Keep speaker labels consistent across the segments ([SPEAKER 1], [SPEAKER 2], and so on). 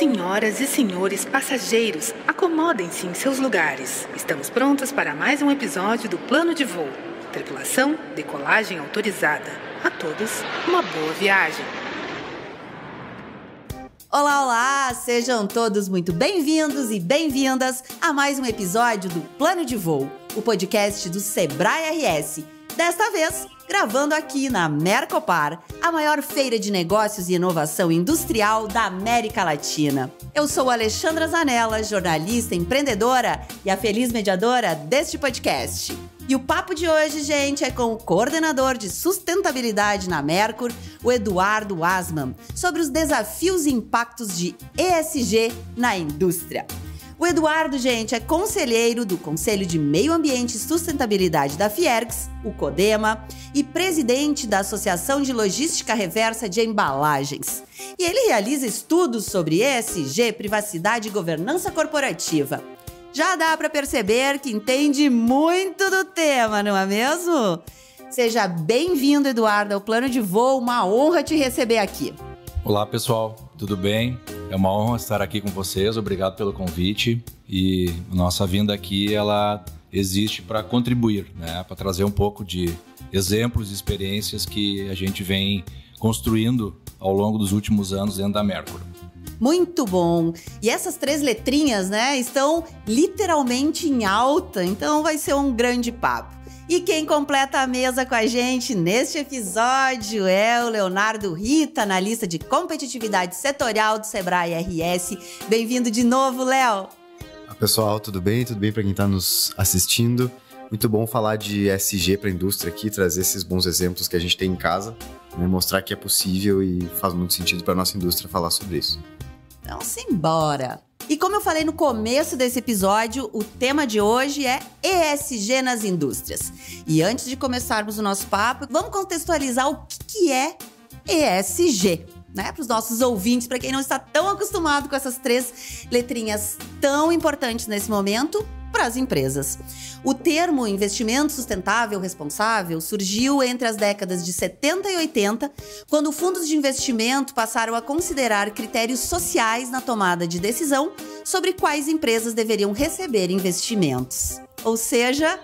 [SPEAKER 1] Senhoras e senhores passageiros, acomodem-se em seus lugares. Estamos prontos para mais um episódio do Plano de Voo. Tripulação, decolagem autorizada. A todos, uma boa viagem. Olá, olá! Sejam todos muito bem-vindos e bem-vindas a mais um episódio do Plano de Voo, o podcast do Sebrae RS Desta vez, gravando aqui na Mercopar, a maior feira de negócios e inovação industrial da América Latina. Eu sou Alexandra Zanella, jornalista, empreendedora e a feliz mediadora deste podcast. E o papo de hoje, gente, é com o coordenador de sustentabilidade na Mercur, o Eduardo Asman, sobre os desafios e impactos de ESG na indústria. O Eduardo, gente, é conselheiro do Conselho de Meio Ambiente e Sustentabilidade da Fiergs, o CODEMA, e presidente da Associação de Logística Reversa de Embalagens. E ele realiza estudos sobre ESG, privacidade e governança corporativa. Já dá para perceber que entende muito do tema, não é mesmo? Seja bem-vindo, Eduardo, ao Plano de Voo. Uma honra te receber aqui.
[SPEAKER 2] Olá, pessoal tudo bem? É uma honra estar aqui com vocês. Obrigado pelo convite. E nossa vinda aqui ela existe para contribuir, né? Para trazer um pouco de exemplos e experiências que a gente vem construindo ao longo dos últimos anos dentro da Mercury.
[SPEAKER 1] Muito bom! E essas três letrinhas, né, estão literalmente em alta, então vai ser um grande papo. E quem completa a mesa com a gente neste episódio é o Leonardo Rita, analista de competitividade setorial do Sebrae RS. Bem-vindo de novo, Léo.
[SPEAKER 3] Ah, pessoal, tudo bem? Tudo bem para quem está nos assistindo? Muito bom falar de SG para a indústria aqui, trazer esses bons exemplos que a gente tem em casa, né? mostrar que é possível e faz muito sentido para a nossa indústria falar sobre
[SPEAKER 1] isso. Então, simbora! E como eu falei no começo desse episódio, o tema de hoje é ESG nas indústrias. E antes de começarmos o nosso papo, vamos contextualizar o que é ESG. Né, para os nossos ouvintes, para quem não está tão acostumado com essas três letrinhas tão importantes nesse momento, para as empresas. O termo investimento sustentável responsável surgiu entre as décadas de 70 e 80, quando fundos de investimento passaram a considerar critérios sociais na tomada de decisão sobre quais empresas deveriam receber investimentos. Ou seja,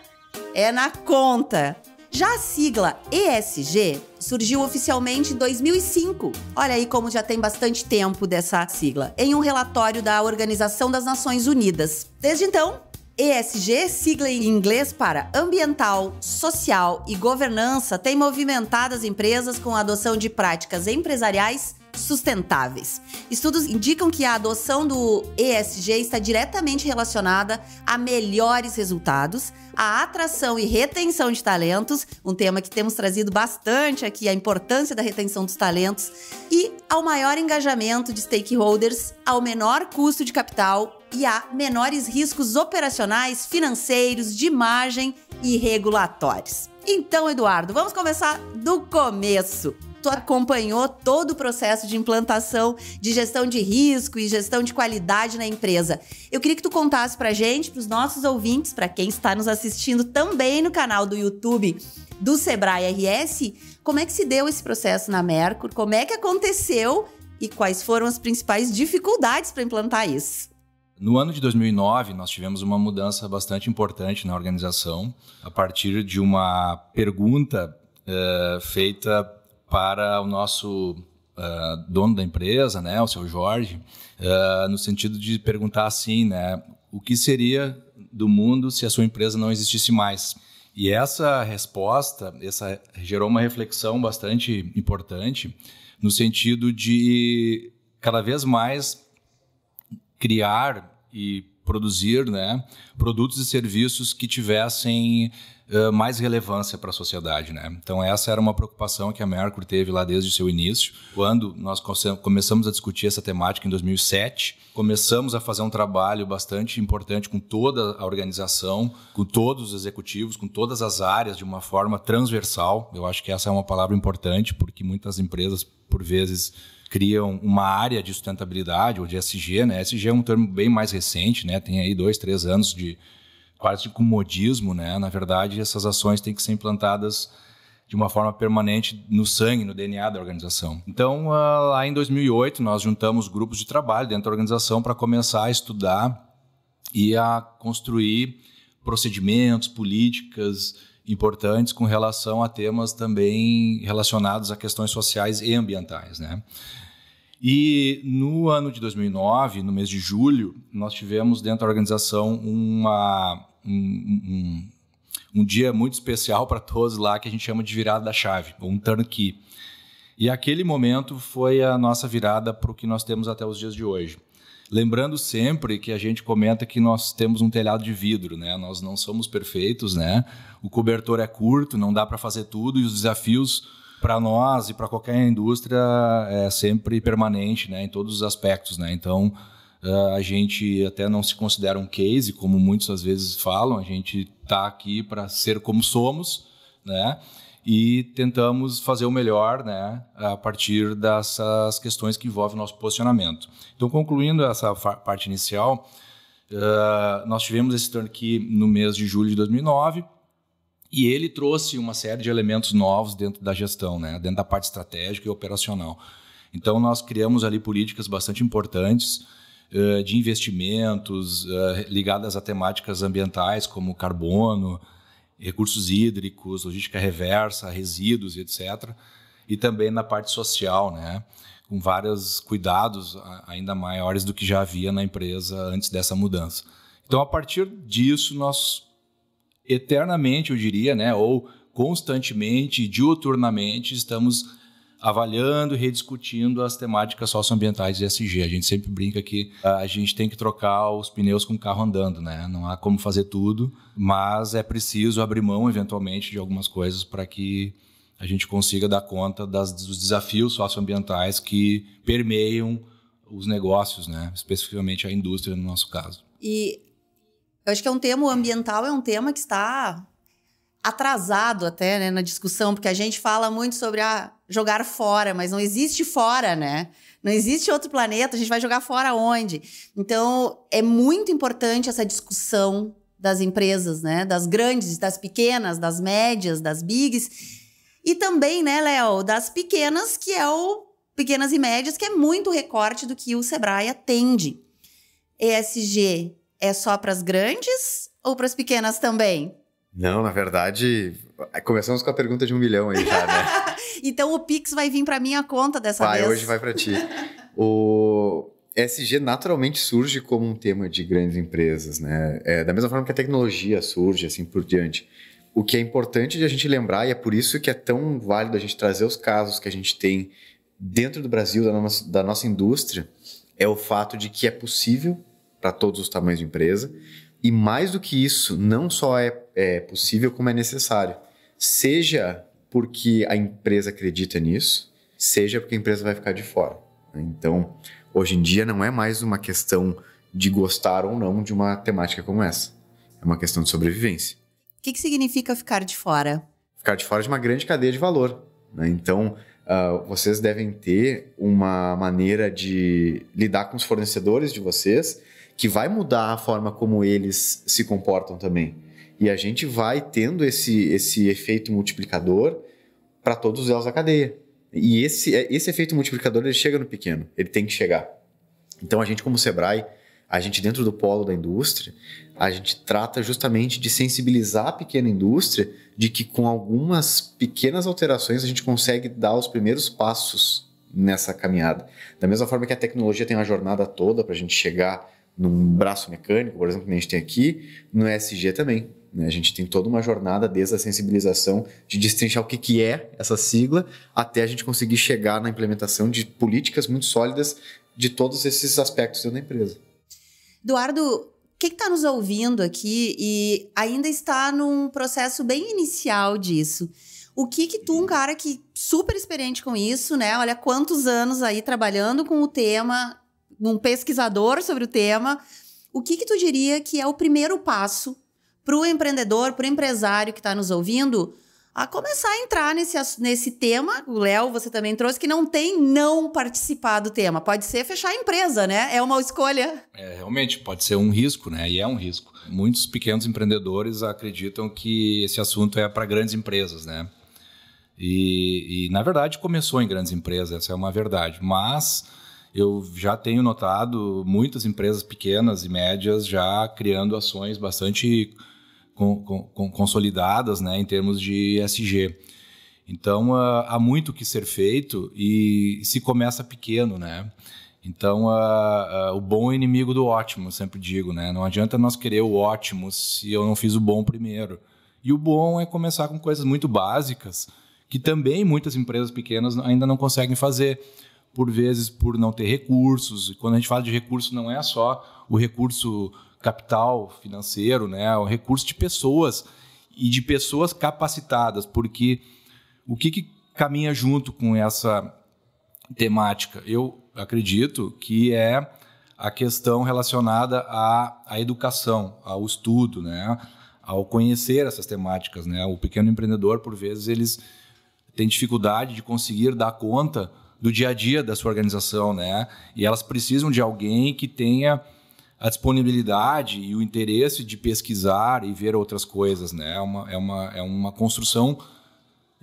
[SPEAKER 1] é na conta. Já a sigla ESG surgiu oficialmente em 2005. Olha aí como já tem bastante tempo dessa sigla, em um relatório da Organização das Nações Unidas. Desde então, ESG, sigla em inglês para ambiental, social e governança, tem movimentado as empresas com a adoção de práticas empresariais sustentáveis. Estudos indicam que a adoção do ESG está diretamente relacionada a melhores resultados, a atração e retenção de talentos, um tema que temos trazido bastante aqui, a importância da retenção dos talentos, e ao maior engajamento de stakeholders, ao menor custo de capital e a menores riscos operacionais, financeiros, de imagem e regulatórios. Então, Eduardo, vamos começar do começo tu acompanhou todo o processo de implantação de gestão de risco e gestão de qualidade na empresa. Eu queria que tu contasse pra gente, pros nossos ouvintes, para quem está nos assistindo também no canal do YouTube do Sebrae RS, como é que se deu esse processo na Mercur, como é que aconteceu e quais foram as principais dificuldades para implantar isso.
[SPEAKER 2] No ano de 2009, nós tivemos uma mudança bastante importante na organização, a partir de uma pergunta uh, feita para o nosso Uh, dono da empresa, né, o seu Jorge, uh, no sentido de perguntar assim, né, o que seria do mundo se a sua empresa não existisse mais? E essa resposta, essa gerou uma reflexão bastante importante no sentido de cada vez mais criar e produzir, né, produtos e serviços que tivessem eh, mais relevância para a sociedade, né? Então essa era uma preocupação que a Mercury teve lá desde o seu início. Quando nós começamos a discutir essa temática em 2007, começamos a fazer um trabalho bastante importante com toda a organização, com todos os executivos, com todas as áreas de uma forma transversal. Eu acho que essa é uma palavra importante porque muitas empresas por vezes criam uma área de sustentabilidade ou de SG, né? SG é um termo bem mais recente, né? Tem aí dois, três anos de quase de comodismo, né? Na verdade, essas ações têm que ser implantadas de uma forma permanente no sangue, no DNA da organização. Então, ah, lá em 2008, nós juntamos grupos de trabalho dentro da organização para começar a estudar e a construir procedimentos, políticas importantes com relação a temas também relacionados a questões sociais e ambientais, né? E no ano de 2009, no mês de julho, nós tivemos dentro da organização uma, um, um, um dia muito especial para todos lá, que a gente chama de virada da chave, ou um turnkey. E aquele momento foi a nossa virada para o que nós temos até os dias de hoje. Lembrando sempre que a gente comenta que nós temos um telhado de vidro, né? Nós não somos perfeitos, né? O cobertor é curto, não dá para fazer tudo e os desafios para nós e para qualquer indústria é sempre permanente, né, em todos os aspectos, né? Então, eh, a gente até não se considera um case, como muitas às vezes falam, a gente está aqui para ser como somos, né? E tentamos fazer o melhor, né, a partir dessas questões que envolvem o nosso posicionamento. Então, concluindo essa parte inicial, eh, nós tivemos esse turn aqui no mês de julho de 2009 e ele trouxe uma série de elementos novos dentro da gestão, né? dentro da parte estratégica e operacional. Então, nós criamos ali políticas bastante importantes uh, de investimentos uh, ligadas a temáticas ambientais, como carbono, recursos hídricos, logística reversa, resíduos, etc. E também na parte social, né? com vários cuidados ainda maiores do que já havia na empresa antes dessa mudança. Então, a partir disso, nós eternamente, eu diria, né? Ou constantemente, diuturnamente, estamos avaliando e rediscutindo as temáticas socioambientais e SG. A gente sempre brinca que ah, a gente tem que trocar os pneus com o carro andando, né? Não há como fazer tudo, mas é preciso abrir mão eventualmente de algumas coisas para que a gente consiga dar conta das, dos desafios socioambientais que permeiam os negócios, né? Especificamente a indústria no nosso caso.
[SPEAKER 1] E eu acho que é um tema, o ambiental é um tema que está atrasado até, né, na discussão, porque a gente fala muito sobre ah, jogar fora, mas não existe fora, né? Não existe outro planeta, a gente vai jogar fora onde? Então, é muito importante essa discussão das empresas, né, das grandes, das pequenas, das médias, das bigs, e também, né, Léo, das pequenas, que é o pequenas e médias, que é muito recorte do que o Sebrae atende. ESG é só para as grandes ou para as pequenas também?
[SPEAKER 3] Não, na verdade, é, começamos com a pergunta de um milhão aí já, né?
[SPEAKER 1] então o Pix vai vir para minha conta dessa vai, vez. Vai, hoje
[SPEAKER 3] vai para ti. o SG naturalmente surge como um tema de grandes empresas, né? É, da mesma forma que a tecnologia surge, assim por diante. O que é importante de a gente lembrar, e é por isso que é tão válido a gente trazer os casos que a gente tem dentro do Brasil, da nossa, da nossa indústria, é o fato de que é possível para todos os tamanhos de empresa. E mais do que isso, não só é, é possível, como é necessário. Seja porque a empresa acredita nisso, seja porque a empresa vai ficar de fora. Né? Então, hoje em dia não é mais uma questão de gostar ou não de uma temática como essa. É uma questão de sobrevivência.
[SPEAKER 1] O que, que significa ficar de fora?
[SPEAKER 3] Ficar de fora de uma grande cadeia de valor. Né? Então, uh, vocês devem ter uma maneira de lidar com os fornecedores de vocês que vai mudar a forma como eles se comportam também. E a gente vai tendo esse, esse efeito multiplicador para todos os elos da cadeia. E esse, é, esse efeito multiplicador ele chega no pequeno, ele tem que chegar. Então a gente como Sebrae, a gente dentro do polo da indústria, a gente trata justamente de sensibilizar a pequena indústria de que com algumas pequenas alterações a gente consegue dar os primeiros passos nessa caminhada. Da mesma forma que a tecnologia tem uma jornada toda para a gente chegar num braço mecânico, por exemplo, que a gente tem aqui, no ESG também. Né? A gente tem toda uma jornada desde a sensibilização de destrinchar o que, que é essa sigla até a gente conseguir chegar na implementação de políticas muito sólidas de todos esses aspectos da empresa.
[SPEAKER 1] Eduardo, quem está nos ouvindo aqui e ainda está num processo bem inicial disso, o que que tu, um cara que super experiente com isso, né? Olha quantos anos aí trabalhando com o tema, um pesquisador sobre o tema, o que, que tu diria que é o primeiro passo para o empreendedor, para o empresário que está nos ouvindo, a começar a entrar nesse, nesse tema? O Léo, você também trouxe, que não tem não participar do tema. Pode ser fechar a empresa, né? É uma escolha.
[SPEAKER 2] É, realmente, pode ser um risco, né? E é um risco. Muitos pequenos empreendedores acreditam que esse assunto é para grandes empresas, né? E, e, na verdade, começou em grandes empresas, essa é uma verdade. Mas eu já tenho notado muitas empresas pequenas e médias já criando ações bastante com, com, consolidadas né, em termos de SG. Então uh, há muito que ser feito e se começa pequeno, né? Então uh, uh, o bom é inimigo do ótimo, eu sempre digo, né? Não adianta nós querer o ótimo se eu não fiz o bom primeiro. E o bom é começar com coisas muito básicas que também muitas empresas pequenas ainda não conseguem fazer por vezes por não ter recursos. E quando a gente fala de recurso, não é só o recurso capital financeiro, né? É o recurso de pessoas e de pessoas capacitadas, porque o que, que caminha junto com essa temática? Eu acredito que é a questão relacionada à, à educação, ao estudo, né? ao conhecer essas temáticas. Né? O pequeno empreendedor, por vezes, eles têm dificuldade de conseguir dar conta do dia a dia da sua organização, né? E elas precisam de alguém que tenha a disponibilidade e o interesse de pesquisar e ver outras coisas, né? É uma, é uma, é uma construção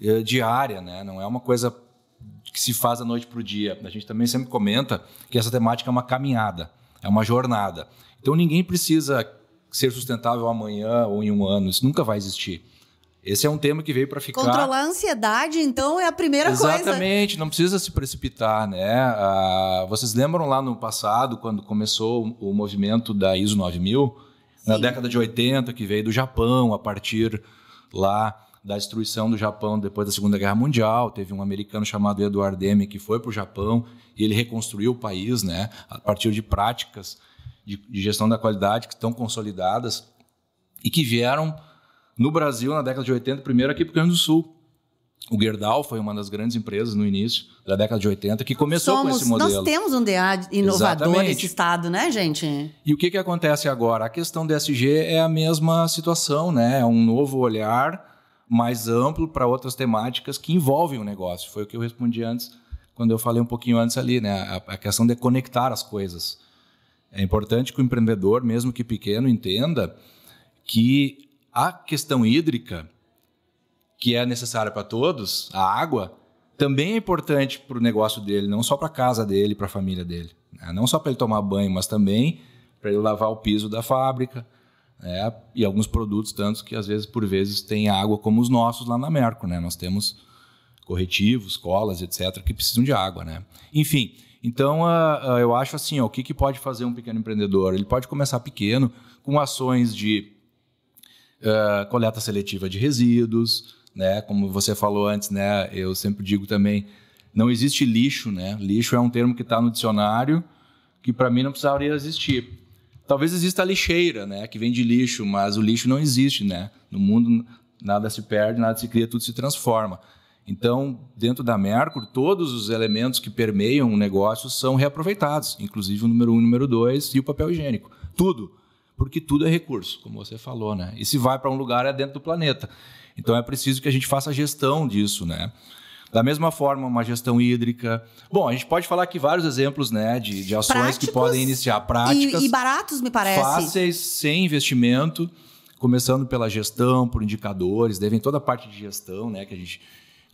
[SPEAKER 2] eh, diária, né? Não é uma coisa que se faz da noite para o dia. A gente também sempre comenta que essa temática é uma caminhada, é uma jornada. Então ninguém precisa ser sustentável amanhã ou em um ano, isso nunca vai existir. Esse é um tema que veio para ficar. Controlar
[SPEAKER 1] a ansiedade, então, é a primeira Exatamente, coisa.
[SPEAKER 2] Exatamente, não precisa se precipitar, né? Ah, vocês lembram lá no passado, quando começou o movimento da ISO 9000, Sim. na década de 80, que veio do Japão, a partir lá da destruição do Japão depois da Segunda Guerra Mundial. Teve um americano chamado Edward Deming que foi para o Japão e ele reconstruiu o país, né? A partir de práticas de, de gestão da qualidade que estão consolidadas e que vieram no Brasil, na década de 80, primeiro aqui para o Rio Grande do Sul. O Gerdau foi uma das grandes empresas no início da década de 80 que começou Somos, com esse modelo. Nós temos
[SPEAKER 1] um DA inovador Exatamente. nesse estado, né, gente?
[SPEAKER 2] E o que, que acontece agora? A questão do SG é a mesma situação, né? É um novo olhar mais amplo para outras temáticas que envolvem o negócio. Foi o que eu respondi antes, quando eu falei um pouquinho antes ali, né? A, a questão de conectar as coisas. É importante que o empreendedor, mesmo que pequeno, entenda que a questão hídrica, que é necessária para todos, a água, também é importante para o negócio dele, não só para a casa dele, para a família dele. Né? Não só para ele tomar banho, mas também para ele lavar o piso da fábrica. Né? E alguns produtos, tantos que às vezes, por vezes, tem água, como os nossos lá na Merco. Né? Nós temos corretivos, colas, etc., que precisam de água. Né? Enfim, então uh, uh, eu acho assim: ó, o que, que pode fazer um pequeno empreendedor? Ele pode começar pequeno, com ações de coleta seletiva de resíduos, né? Como você falou antes, né? Eu sempre digo também, não existe lixo, né? Lixo é um termo que está no dicionário que para mim não precisaria existir. Talvez exista a lixeira, né? Que vem de lixo, mas o lixo não existe, né? No mundo nada se perde, nada se cria, tudo se transforma. Então, dentro da Mercury, todos os elementos que permeiam o negócio são reaproveitados, inclusive o número 1 um, o número 2 e o papel higiênico. Tudo porque tudo é recurso, como você falou, né? E se vai para um lugar é dentro do planeta. Então é preciso que a gente faça a gestão disso, né? Da mesma forma, uma gestão hídrica. Bom, a gente pode falar aqui vários exemplos né, de, de ações Práticos que podem iniciar práticas. E, e
[SPEAKER 1] baratos, me parece. Fáceis,
[SPEAKER 2] sem investimento, começando pela gestão, por indicadores, devem toda a parte de gestão né, que a gente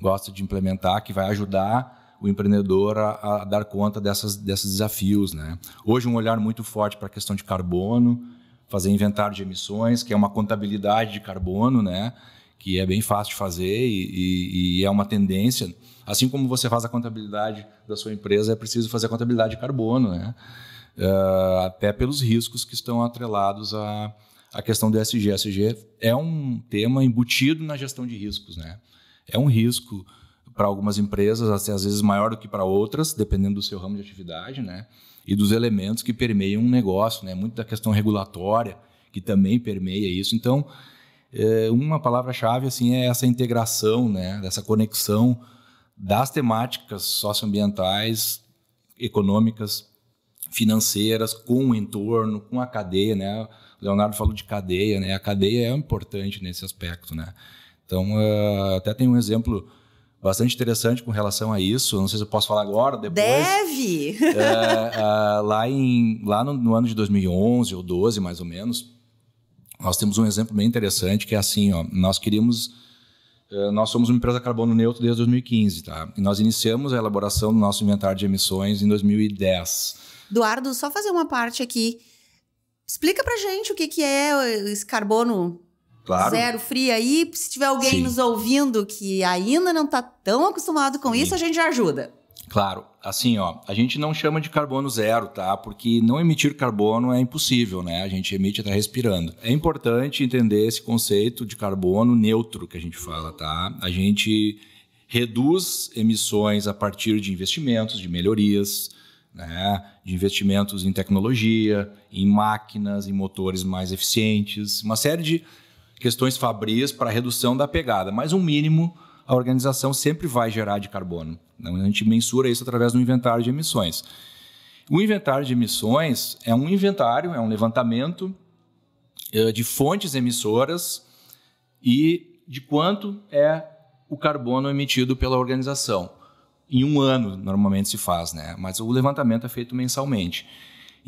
[SPEAKER 2] gosta de implementar, que vai ajudar o empreendedor a, a dar conta dessas, desses desafios. Né? Hoje, um olhar muito forte para a questão de carbono, fazer inventário de emissões, que é uma contabilidade de carbono, né? que é bem fácil de fazer e, e, e, é uma tendência. Assim como você faz a contabilidade da sua empresa, é preciso fazer a contabilidade de carbono, né? Uh, até pelos riscos que estão atrelados à, à questão do ESG. SG é um tema embutido na gestão de riscos, né? É um risco para algumas empresas, até assim, às vezes maior do que para outras, dependendo do seu ramo de atividade, né? E dos elementos que permeiam um negócio, né? Muito da questão regulatória que também permeia isso. Então, é, uma palavra-chave assim é essa integração, né? Dessa conexão das temáticas socioambientais, econômicas, financeiras, com o entorno, com a cadeia, né? O Leonardo falou de cadeia, né? A cadeia é importante nesse aspecto, né? Então, ah, até tem um exemplo bastante interessante com relação a isso. Não sei se eu posso falar agora, depois.
[SPEAKER 1] Deve! É,
[SPEAKER 2] é, lá em, lá no, no, ano de 2011 ou 12, mais ou menos, nós temos um exemplo bem interessante que é assim, ó, nós queríamos... É, nós somos uma empresa carbono neutro desde 2015, tá? E nós iniciamos a elaboração do nosso inventário de emissões em 2010.
[SPEAKER 1] Eduardo, só fazer uma parte aqui. Explica pra gente o que, que é esse carbono Claro. Zero fria. aí se tiver alguém Sim. nos ouvindo que ainda não está tão acostumado com Sim. isso, a gente ajuda.
[SPEAKER 2] Claro, assim, ó, a gente não chama de carbono zero, tá? Porque não emitir carbono é impossível, né? A gente emite até tá respirando. É importante entender esse conceito de carbono neutro que a gente fala, tá? A gente reduz emissões a partir de investimentos, de melhorias, né? de investimentos em tecnologia, em máquinas, em motores mais eficientes, uma série de questões fabris para redução da pegada, mas um mínimo a organização sempre vai gerar de carbono. Né? A gente mensura isso através do inventário de emissões. O inventário de emissões é um inventário, é um levantamento eh, de fontes emissoras e de quanto é o carbono emitido pela organização. Em um ano, normalmente se faz, né? mas o levantamento é feito mensalmente.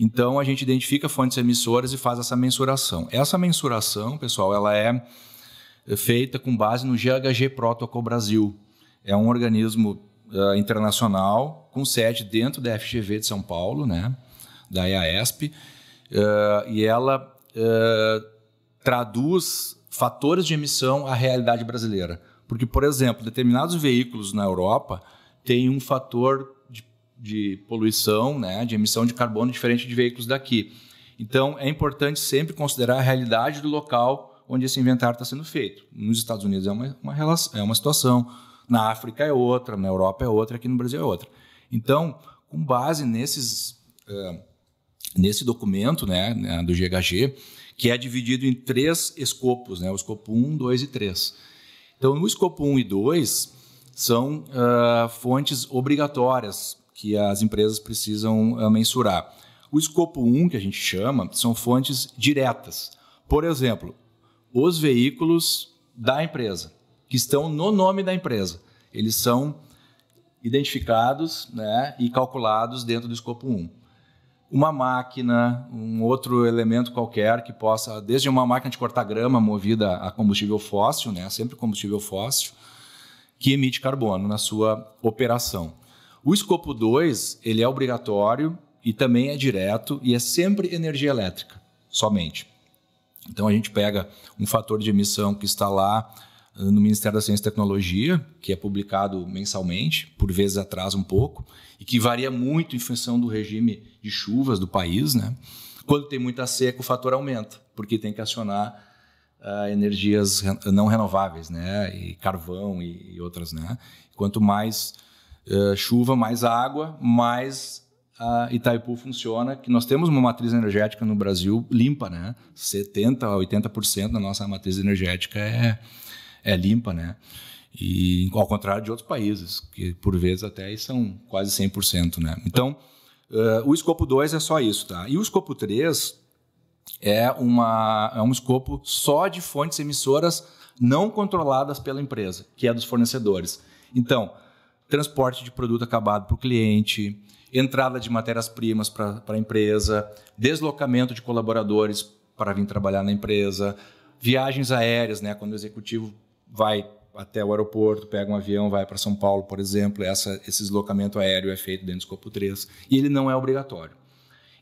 [SPEAKER 2] Então a gente identifica fontes emissoras e faz essa mensuração. Essa mensuração, pessoal, ela é feita com base no GHG Protocol Brasil. É um organismo uh, internacional com sede dentro da FGV de São Paulo, né? da EASP, uh, ah, e ela uh, traduz fatores de emissão à realidade brasileira. Porque, por exemplo, determinados veículos na Europa têm um fator de poluição, né, de emissão de carbono diferente de veículos daqui. Então, é importante sempre considerar a realidade do local onde esse inventário está sendo feito. Nos Estados Unidos é uma, uma, relação, é uma situação, na África é outra, na Europa é outra, aqui no Brasil é outra. Então, com base nesses, uh, nesse documento né, né do GHG, que é dividido em três escopos, né, o escopo 1, 2 e 3. Então, no escopo 1 e 2, são uh, fontes obrigatórias que as empresas precisam ah, mensurar. O escopo 1, que a gente chama, são fontes diretas. Por exemplo, os veículos da empresa, que estão no nome da empresa. Eles são identificados né, e calculados dentro do escopo 1. Uma máquina, um outro elemento qualquer que possa, desde uma máquina de cortar grama movida a combustível fóssil, né, sempre combustível fóssil, que emite carbono na sua operação. O escopo 2, ele é obrigatório e também é direto e é sempre energia elétrica, somente. Então a gente pega um fator de emissão que está lá ah, no Ministério da Ciência e Tecnologia, que é publicado mensalmente, por vezes atrasa um pouco, e que varia muito em função do regime de chuvas do país. Né? Quando tem muita seca, o fator aumenta, porque tem que acionar uh, energias não renováveis, né? e carvão e, e outras. Né? Quanto mais uh, chuva mais água, mais uh, Itaipu funciona, que nós temos uma matriz energética no Brasil limpa, né? 70% a 80% da nossa matriz energética é, é limpa, né? E ao contrário de outros países, que por vezes até são quase 100%, né? Então, uh, o escopo 2 é só isso, tá? E o escopo 3 é, uma, é um escopo só de fontes emissoras não controladas pela empresa, que é dos fornecedores. Então, transporte de produto acabado para o cliente, entrada de matérias-primas para a empresa, deslocamento de colaboradores para vir trabalhar na empresa, viagens aéreas, né? quando o executivo vai até o aeroporto, pega um avião, vai para São Paulo, por exemplo, essa, esse deslocamento aéreo é feito dentro do escopo 3 e ele não é obrigatório.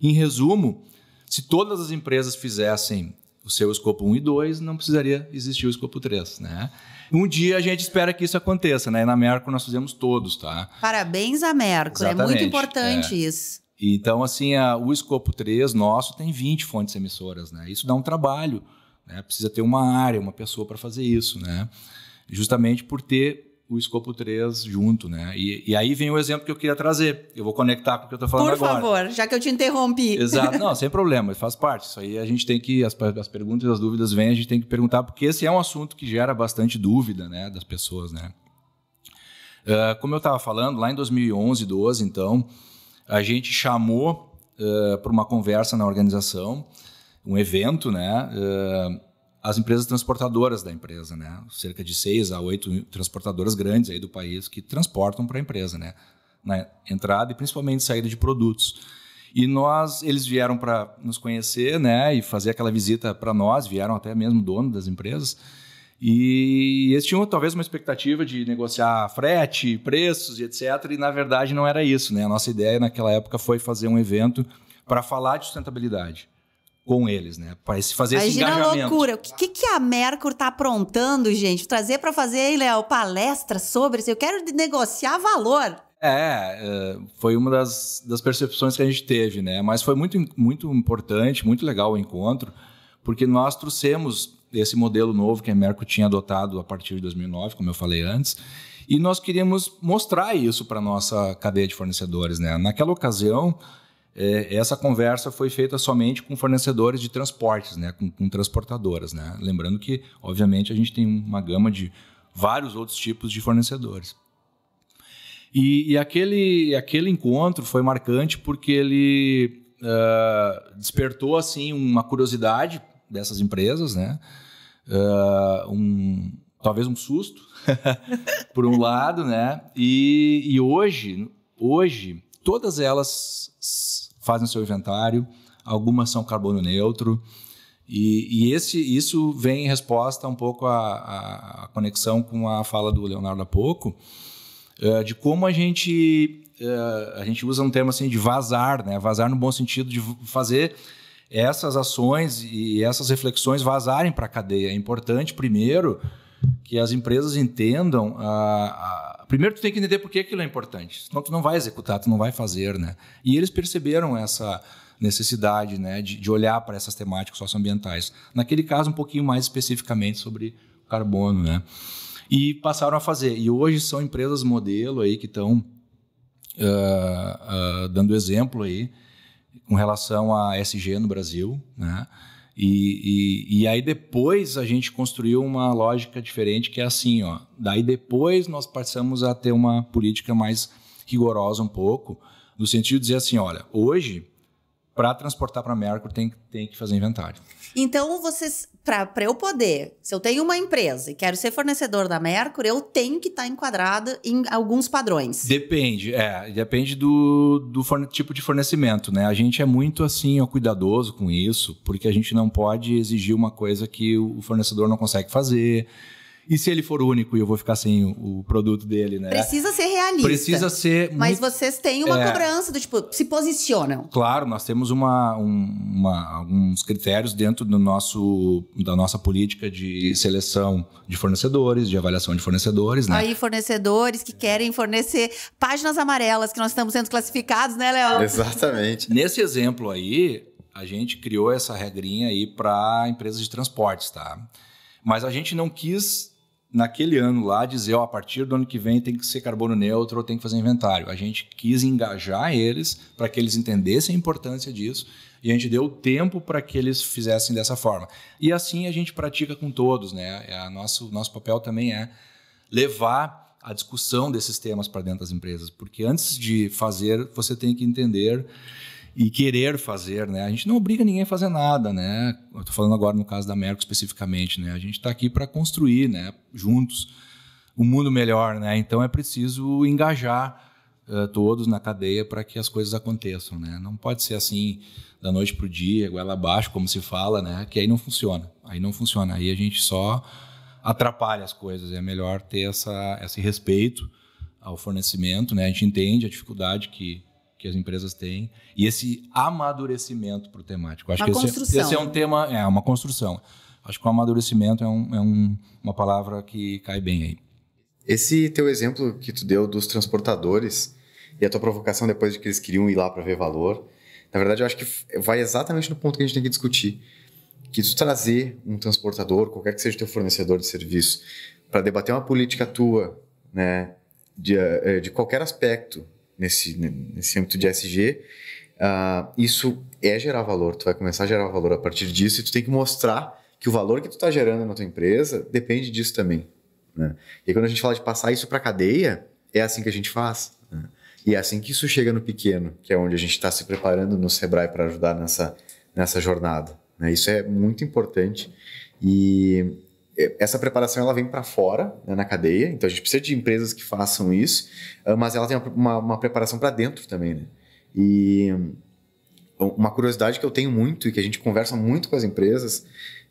[SPEAKER 2] Em resumo, se todas as empresas fizessem o seu escopo 1 e 2, não precisaria existir o escopo 3, né? Um dia a gente espera que isso aconteça, né? E na Mercury nós fizemos todos, tá?
[SPEAKER 1] Parabéns à Mercury, é muito importante é. isso.
[SPEAKER 2] Então, assim, a, o escopo 3 nosso tem 20 fontes emissoras, né? Isso dá um trabalho, né? Precisa ter uma área, uma pessoa para fazer isso, né? Justamente por ter o escopo 3 junto, né? E, e, aí vem o exemplo que eu queria trazer. Eu vou conectar com o que eu estou falando Por agora. Por
[SPEAKER 1] favor, já que eu te interrompi. Exato, não,
[SPEAKER 2] sem problema, faz parte. Isso aí a gente tem que, as, as perguntas e as dúvidas vêm, a gente tem que perguntar, porque esse é um assunto que gera bastante dúvida, né, das pessoas, né? Uh, como eu estava falando, lá em 2011, 12, então, a gente chamou uh, ah, para uma conversa na organização, um evento, né? Uh, as empresas transportadoras da empresa, né? Cerca de seis a oito transportadoras grandes aí do país que transportam para a empresa, né? Na entrada e principalmente saída de produtos. E nós, eles vieram para nos conhecer, né? E fazer aquela visita para nós, vieram até mesmo dono das empresas. E eles tinham talvez uma expectativa de negociar frete, preços e etc. E na verdade não era isso, né? A nossa ideia naquela época foi fazer um evento para falar de sustentabilidade com eles, né? Para se fazer Imagina esse engajamento. Imagina loucura.
[SPEAKER 1] O que, que a Mercur tá aprontando, gente? Trazer para fazer, Léo, palestra sobre isso. Eu quero negociar valor.
[SPEAKER 2] É, é, foi uma das, das percepções que a gente teve, né? Mas foi muito, muito importante, muito legal o encontro, porque nós trouxemos esse modelo novo que a Merco tinha adotado a partir de 2009, como eu falei antes, e nós queríamos mostrar isso para a nossa cadeia de fornecedores, né? Naquela ocasião, é, essa conversa foi feita somente com fornecedores de transportes, né? com, com transportadoras. Né? Lembrando que, obviamente, a gente tem uma gama de vários outros tipos de fornecedores. E, e aquele, aquele encontro foi marcante porque ele uh, despertou assim uma curiosidade dessas empresas, né? Uh, um, talvez um susto, por um lado, né? E, e hoje, hoje Todas elas fazem seu inventário, algumas são carbono neutro. E, e esse, isso vem em resposta um pouco à, à conexão com a fala do Leonardo há pouco, uh, de como a gente, uh, a gente usa um termo assim de vazar, né? vazar no bom sentido de fazer essas ações e essas reflexões vazarem para a cadeia. É importante, primeiro, que as empresas entendam. A, ah, a... Ah, primeiro, tu tem que entender por que aquilo é importante. Senão, tu não vai executar, tu não vai fazer, né? E eles perceberam essa necessidade, né, de, de olhar para essas temáticas socioambientais. Naquele caso, um pouquinho mais especificamente sobre carbono, né? E passaram a fazer. E hoje são empresas modelo aí que estão uh, ah, uh, dando exemplo aí com relação a SG no Brasil, né? E, e, e, aí depois a gente construiu uma lógica diferente que é assim, ó. Daí depois nós passamos a ter uma política mais rigorosa um pouco, no sentido de dizer assim, olha, hoje para transportar para a Mercury tem, tem que fazer inventário.
[SPEAKER 1] Então, vocês, para eu poder, se eu tenho uma empresa e quero ser fornecedor da Mercury, eu tenho que estar tá enquadrado em alguns padrões.
[SPEAKER 2] Depende, é, depende do, do forne, tipo de fornecimento, né? A gente é muito assim, ó, cuidadoso com isso, porque a gente não pode exigir uma coisa que o fornecedor não consegue fazer. E se ele for único e eu vou ficar sem o, o produto dele, né? Precisa
[SPEAKER 1] ser realista. Precisa
[SPEAKER 2] ser. Mas muito...
[SPEAKER 1] vocês têm uma é... cobrança do tipo, se posicionam.
[SPEAKER 2] Claro, nós temos uma, um, uma, alguns critérios dentro do nosso, da nossa política de seleção de fornecedores, de avaliação de fornecedores, né? Aí,
[SPEAKER 1] fornecedores que querem fornecer páginas amarelas que nós estamos sendo classificados, né, Léo?
[SPEAKER 2] Exatamente. Nesse exemplo aí, a gente criou essa regrinha aí para empresas de transportes, tá? Mas a gente não quis naquele ano lá, dizer, ó, a partir do ano que vem tem que ser carbono neutro ou tem que fazer inventário. A gente quis engajar eles para que eles entendessem a importância disso e a gente deu tempo para que eles fizessem dessa forma. E assim a gente pratica com todos, né? É, a nosso, nosso papel também é levar a discussão desses temas para dentro das empresas, porque antes de fazer, você tem que entender e querer fazer, né? A gente não obriga ninguém a fazer nada, né? Eu tô falando agora no caso da Merco especificamente, né? A gente está aqui para construir, né, juntos, um mundo melhor, né? Então é preciso engajar uh, todos na cadeia para que as coisas aconteçam, né? Não pode ser assim da noite pro dia, goela abaixo, como se fala, né? Que aí não funciona. Aí não funciona. Aí a gente só atrapalha as coisas. É melhor ter essa esse respeito ao fornecimento, né? A gente entende a dificuldade que que as empresas têm e esse amadurecimento para o temático. Acho uma que é, construção. Esse, esse, é um tema, é uma construção. Acho que o amadurecimento é, um, é um, uma palavra que cai bem aí. Esse teu exemplo que tu deu dos
[SPEAKER 3] transportadores e a tua provocação depois de que eles queriam ir lá para ver valor, na verdade eu acho que vai exatamente no ponto que a gente tem que discutir, que tu trazer um transportador, qualquer que seja teu fornecedor de serviço, para debater uma política tua, né, de, eh, de qualquer aspecto nesse, nesse âmbito de SG, uh, ah, isso é gerar valor. Tu vai começar a gerar valor a partir disso e tu tem que mostrar que o valor que tu está gerando na tua empresa depende disso também. Né? E quando a gente fala de passar isso para a cadeia, é assim que a gente faz. Né? E é assim que isso chega no pequeno, que é onde a gente está se preparando no Sebrae para ajudar nessa, nessa jornada. Né? Isso é muito importante. E, é, essa preparação ela vem para fora né, na cadeia, então a gente precisa de empresas que façam isso, ah, mas ela tem uma, uma preparação para dentro também, né? E uma curiosidade que eu tenho muito e que a gente conversa muito com as empresas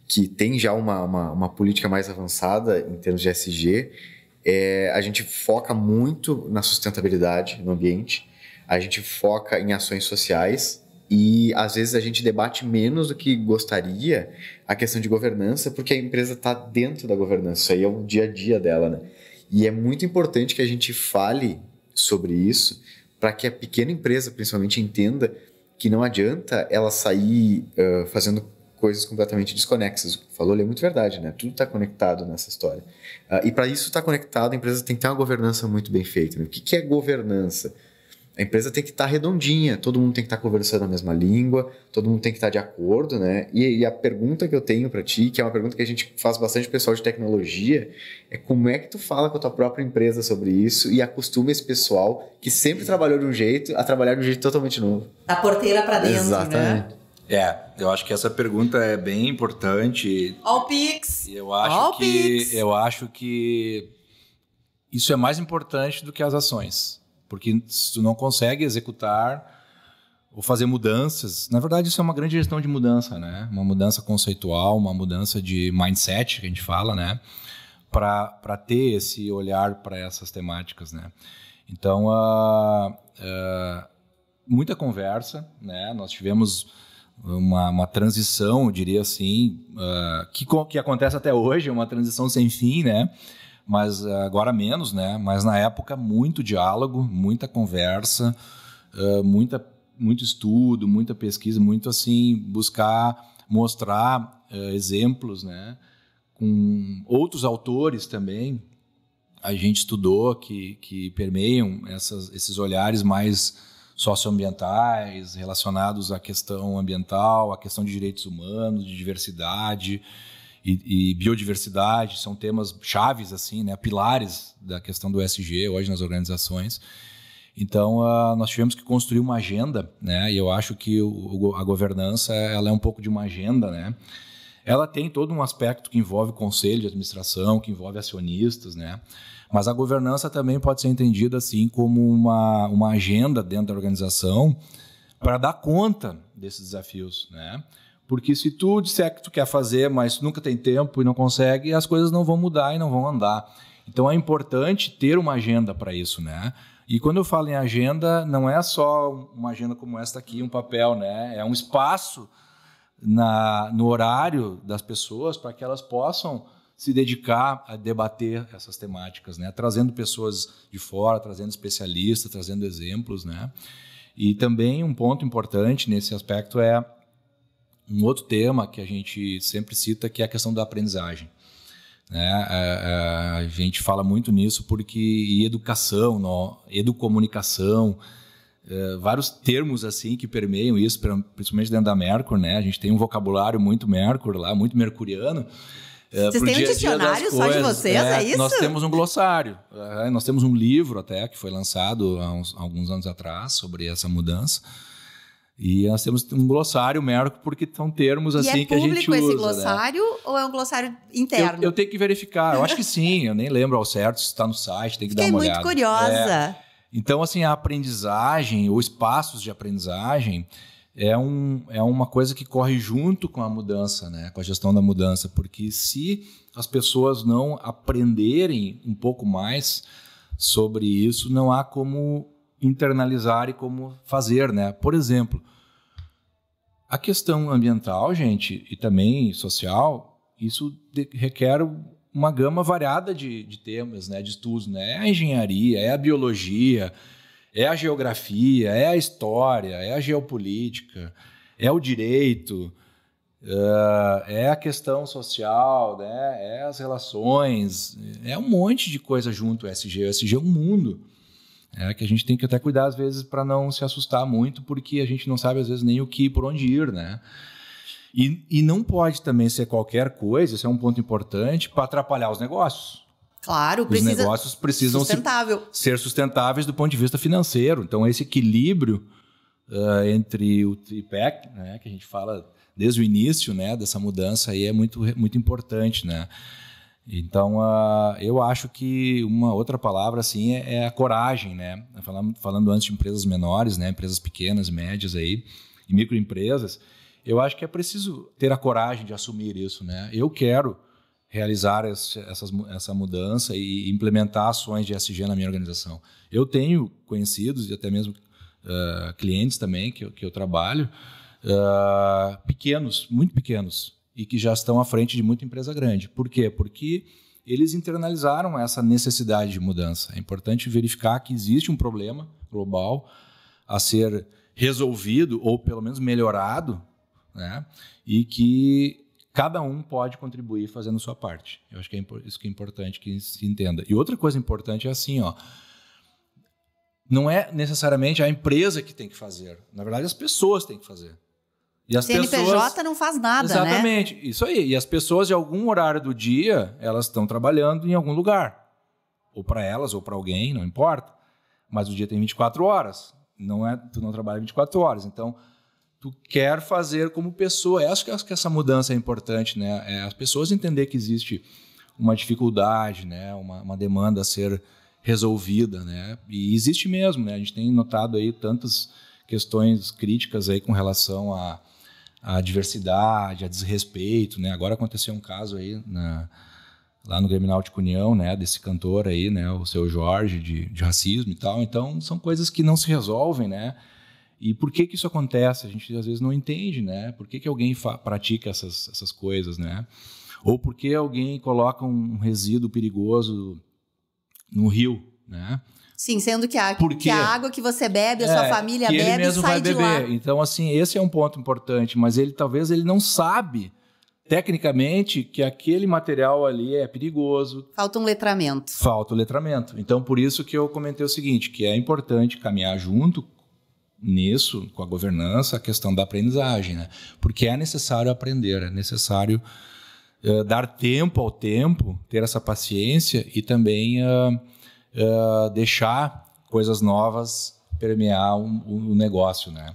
[SPEAKER 3] que tem já uma, uma, uma política mais avançada em termos de SG, é, a gente foca muito na sustentabilidade no ambiente, a gente foca em ações sociais, e às vezes a gente debate menos do que gostaria a questão de governança, porque a empresa está dentro da governança, isso aí é o dia a dia dela, né? E é muito importante que a gente fale sobre isso para que a pequena empresa, principalmente, entenda que não adianta ela sair uh, fazendo coisas completamente desconexas. O que falou ali é muito verdade, né? Tudo está conectado nessa história. Uh, e para isso estar tá conectado, a empresa tem que ter uma governança muito bem feita. Né? O que, que é governança? A empresa tem que estar tá redondinha, todo mundo tem que estar tá conversando a mesma língua, todo mundo tem que estar tá de acordo, né? E, e, a pergunta que eu tenho para ti, que é uma pergunta que a gente faz bastante pessoal de tecnologia, é como é que tu fala com a tua própria empresa sobre isso e acostuma esse pessoal que sempre trabalhou de um jeito a trabalhar de um jeito totalmente novo?
[SPEAKER 1] Da porteira para dentro, né? Exatamente.
[SPEAKER 2] né? É, eu acho que essa pergunta é bem importante.
[SPEAKER 1] All Pix. Eu acho All que Pix. eu
[SPEAKER 2] acho que isso é mais importante do que as ações. Porque se tu não consegue executar ou fazer mudanças, na verdade isso é uma grande gestão de mudança, né? Uma mudança conceitual, uma mudança de mindset que a gente fala, né? Para ter esse olhar para essas temáticas, né? Então, uh, uh, muita conversa, né? Nós tivemos uma, uma transição, eu diria assim, uh, que, que acontece até hoje, uma transição sem fim, né? mas eh, agora menos, né? Mas na época, muito diálogo, muita conversa, uh, muita, muito estudo, muita pesquisa, muito assim, buscar mostrar uh, exemplos, né? Com outros autores também, a gente estudou que, que permeiam essas, esses olhares mais socioambientais, relacionados à questão ambiental, à questão de direitos humanos, de diversidade e, e, biodiversidade são temas chaves assim, né, pilares da questão do SG hoje nas organizações. Então uh, nós tivemos que construir uma agenda, né? E eu acho que o, a governança ela é um pouco de uma agenda, né? Ela tem todo um aspecto que envolve conselho de administração, que envolve acionistas, né? Mas a governança também pode ser entendida assim como uma, uma agenda dentro da organização para dar conta desses desafios, né? Porque se tu disser que tu quer fazer, mas nunca tem tempo e não consegue, as coisas não vão mudar e não vão andar. Então é importante ter uma agenda para isso, né? E quando eu falo em agenda, não é só uma agenda como esta aqui, um papel, né? É um espaço na, no horário das pessoas para que elas possam se dedicar a debater essas temáticas, né? Trazendo pessoas de fora, trazendo especialistas, trazendo exemplos, né? E também um ponto importante nesse aspecto é um outro tema que a gente sempre cita, que é a questão da aprendizagem. Né? A, é, é, a, gente fala muito nisso porque e educação, no, educomunicação, é, vários termos assim que permeiam isso, principalmente dentro da Mercur, né? A gente tem um vocabulário muito Mercur lá, muito mercuriano. É, vocês têm um dicionário só de vocês, é, é, isso? Nós temos um glossário, é, nós temos um livro até que foi lançado há, uns, há alguns anos atrás sobre essa mudança. E nós temos um glossário Merco, porque são termos e é assim é que a gente usa. É público esse né? glossário
[SPEAKER 1] né? ou é um glossário interno? Eu,
[SPEAKER 2] eu tenho que verificar. Eu acho que sim, eu nem lembro ao certo se está no site, tem que Fiquei dar uma olhada. Fiquei muito curiosa. É. Então, assim, a aprendizagem ou espaços de aprendizagem é, um, é uma coisa que corre junto com a mudança, né? com a gestão da mudança, porque se as pessoas não aprenderem um pouco mais sobre isso, não há como internalizar e como fazer, né? Por exemplo, a questão ambiental, gente, e também social, isso requer uma gama variada de, de temas, né, de estudos, né? É a engenharia, é a biologia, é a geografia, é a história, é a geopolítica, é o direito, uh, é a questão social, né? É as relações, é um monte de coisa junto. SG, o SG é um mundo. É que a gente tem que até cuidar às vezes para não se assustar muito, porque a gente não sabe às vezes nem o que por onde ir, né? E, e não pode também ser qualquer coisa, esse é um ponto importante, para atrapalhar os negócios. Claro, os precisa... negócios precisam Sustentável. Se, ser sustentáveis do ponto de vista financeiro. Então, esse equilíbrio uh, entre o TIPEC, né, que a gente fala desde o início né, dessa mudança, aí é muito, muito importante. Né? Então, uh, eu acho que uma outra palavra assim é, é a coragem, né? Falando, falando antes de empresas menores, né? Empresas pequenas, médias aí e microempresas, eu acho que é preciso ter a coragem de assumir isso, né? Eu quero realizar essa, essa mudança e implementar ações de SG na minha organização. Eu tenho conhecidos e até mesmo uh, clientes também que que eu trabalho, uh, pequenos, muito pequenos, e que já estão à frente de muita empresa grande. Por quê? Porque eles internalizaram essa necessidade de mudança. É importante verificar que existe um problema global a ser resolvido ou pelo menos melhorado, né? E que cada um pode contribuir fazendo sua parte. Eu acho que é isso que é importante que se entenda. E outra coisa importante é assim, ó. Não é necessariamente a empresa que tem que fazer. Na verdade, as pessoas têm que fazer. E as CNPJ pessoas... não
[SPEAKER 1] faz nada, né?
[SPEAKER 2] Exatamente, né? isso aí. E as pessoas, em algum horário do dia, elas estão trabalhando em algum lugar. Ou para elas, ou para alguém, não importa. Mas o dia tem 24 horas. Não é, tu não trabalha 24 horas. Então, tu quer fazer como pessoa. Eu acho que, acho que essa mudança é importante, né? É as pessoas entender que existe uma dificuldade, né? Uma, uma demanda a ser resolvida, né? E existe mesmo, né? A gente tem notado aí tantas questões críticas aí com relação a a diversidade, a desrespeito, né? Agora aconteceu um caso aí na, lá no Grêmio Náutico União, né, desse cantor aí, né, o seu Jorge de, de, racismo e tal. Então, são coisas que não se resolvem, né? E por que que isso acontece? A gente às vezes não entende, né? Por que que alguém pratica essas, essas coisas, né? Ou por que alguém coloca um resíduo perigoso no rio, né? Sim, sendo que
[SPEAKER 1] a, que a água que você bebe, a sua é, família bebe, ele mesmo sai vai beber.
[SPEAKER 2] Então, assim, esse é um ponto importante, mas ele talvez ele não sabe tecnicamente que aquele material ali é perigoso. Falta um letramento. Falta o um letramento. Então, por isso que eu comentei o seguinte, que é importante caminhar junto nisso, com a governança, a questão da aprendizagem, né? Porque é necessário aprender, é necessário uh, dar tempo ao tempo, ter essa paciência e também uh, uh, deixar coisas novas permear o um, um negócio, né?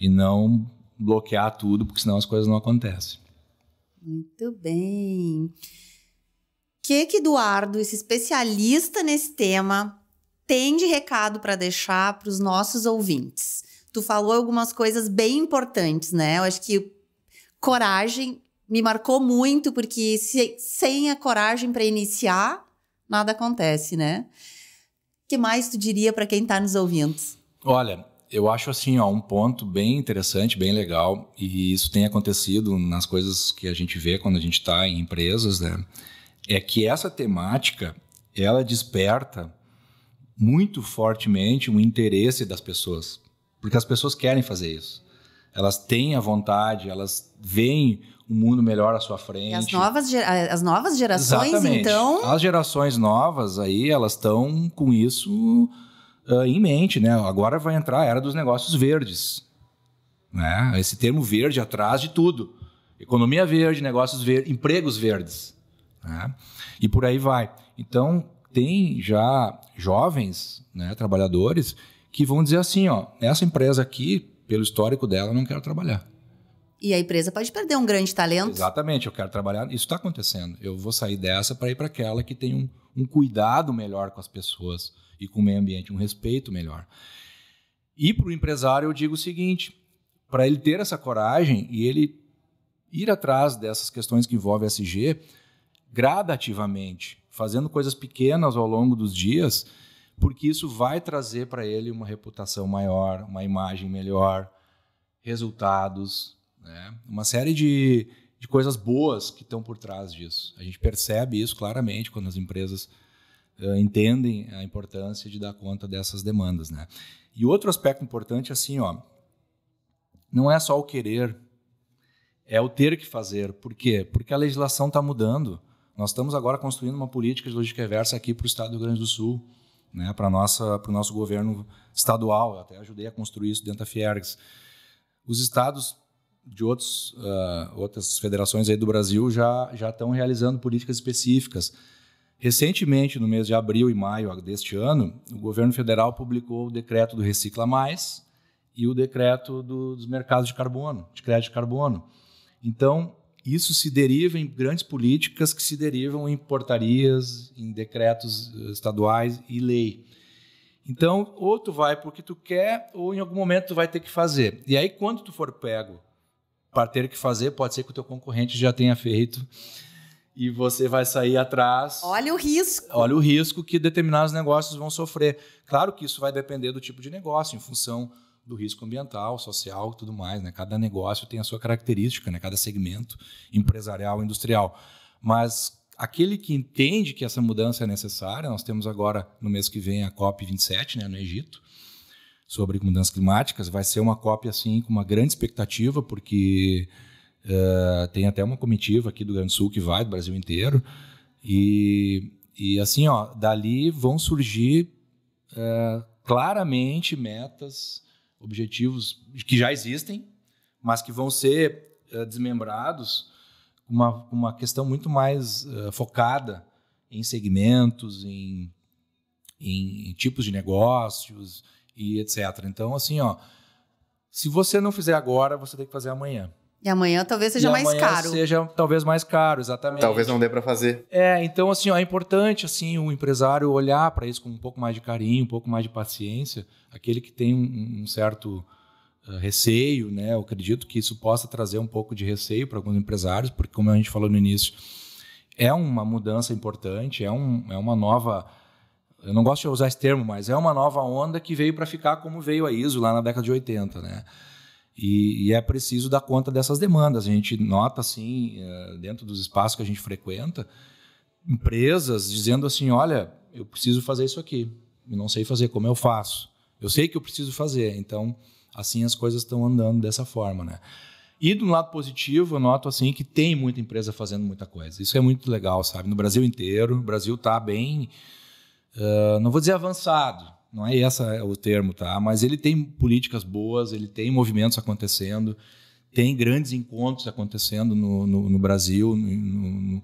[SPEAKER 2] E não bloquear tudo, porque senão as coisas não acontecem.
[SPEAKER 1] Muito bem. O que, que Eduardo, esse especialista nesse tema, tem de recado para deixar para os nossos ouvintes? Tu falou algumas coisas bem importantes, né? Eu acho que coragem me marcou muito, porque se, sem a coragem para iniciar, nada acontece, né? O que mais tu diria para quem está nos ouvindo?
[SPEAKER 2] Olha, eu acho assim, ó, um ponto bem interessante, bem legal, e isso tem acontecido nas coisas que a gente vê quando a gente está em empresas, né? É que essa temática ela desperta muito fortemente o interesse das pessoas, porque as pessoas querem fazer isso elas têm a vontade, elas veem o mundo melhor à sua frente. E as novas,
[SPEAKER 1] as novas gerações, Exatamente. então.
[SPEAKER 2] As gerações novas aí, elas estão com isso uh, em mente, né? Agora vai entrar a era dos negócios verdes. Né? Esse termo verde atrás de tudo. Economia verde, negócios verdes, empregos verdes. Né? E por aí vai. Então, tem já jovens né, trabalhadores que vão dizer assim: ó, essa empresa aqui pelo histórico dela, não quero trabalhar.
[SPEAKER 1] E a empresa pode perder um grande talento.
[SPEAKER 2] Exatamente, eu quero trabalhar. Isso está acontecendo. Eu vou sair dessa para ir para aquela que tem um, um, cuidado melhor com as pessoas e com o meio ambiente, um respeito melhor. E para o empresário, eu digo o seguinte: para ele ter essa coragem e ele ir atrás dessas questões que envolvem SG gradativamente, fazendo coisas pequenas ao longo dos dias porque isso vai trazer para ele uma reputação maior, uma imagem melhor, resultados, né? uma série de, de coisas boas que estão por trás disso. A gente percebe isso claramente quando as empresas uh, entendem a importância de dar conta dessas demandas. Né? E outro aspecto importante, é assim, ó, não é só o querer, é o ter que fazer. Por quê? Porque a legislação está mudando. Nós estamos agora construindo uma política de logística reversa aqui para o estado do Rio Grande do Sul né, para o nosso governo estadual. Eu até ajudei a construir isso dentro da Fiergs. Os estados de outros, uh, outras federações aí do Brasil já, já estão realizando políticas específicas. Recentemente, no mês de abril e maio deste ano, o governo federal publicou o decreto do Recicla Mais e o decreto do, dos mercados de carbono, de crédito de carbono. Então, isso se deriva em grandes políticas que se derivam em portarias, em decretos eh, estaduais e lei. Então, ou tu vai porque tu quer, ou em algum momento tu vai ter que fazer. E aí, quando tu for pego para ter que fazer, pode ser que o teu concorrente já tenha feito e você vai sair atrás. Olha o risco. Olha o risco que determinados negócios vão sofrer. Claro que isso vai depender do tipo de negócio, em função do risco ambiental, social, e tudo mais, né? Cada negócio tem a sua característica, né? Cada segmento empresarial, industrial. Mas aquele que entende que essa mudança é necessária, nós temos agora no mês que vem a COP 27, né, no Egito, sobre mudanças climáticas, vai ser uma COP assim com uma grande expectativa, porque uh, tem até uma comitiva aqui do Grande Sul que vai do Brasil inteiro e e assim, ó, dali vão surgir uh, claramente metas objetivos que já existem, mas que vão ser uh, desmembrados com uma, uma questão muito mais uh, focada em segmentos, em, em, em, tipos de negócios e etc. Então, assim, ó, se você não fizer agora, você tem que fazer amanhã.
[SPEAKER 1] E amanhã talvez seja e mais caro. caro.
[SPEAKER 2] Seja talvez mais caro, exatamente. Talvez não dê para fazer. É, então assim, ó, é importante assim o empresário olhar para isso com um pouco mais de carinho, um pouco mais de paciência. Aquele que tem um, um certo ah, receio, né? Eu acredito que isso possa trazer um pouco de receio para alguns empresários, porque como a gente falou no início, é uma mudança importante, é, um, é uma nova eu não gosto de usar esse termo, mas é uma nova onda que veio para ficar como veio a ISO lá na década de 80, né? E, e, é preciso dar conta dessas demandas. A gente nota, assim, eh, dentro dos espaços que a gente frequenta, empresas dizendo assim: olha, eu preciso fazer isso aqui, eu não sei fazer, como eu faço? Eu sei que eu preciso fazer, então, assim as coisas estão andando dessa forma, né? E do lado positivo, eu noto assim que tem muita empresa fazendo muita coisa. Isso é muito legal, sabe? No Brasil inteiro, o Brasil está bem, uh, não vou dizer avançado, não é esse o termo, tá? Mas ele tem políticas boas, ele tem movimentos acontecendo, tem grandes encontros acontecendo no, no, no Brasil, no,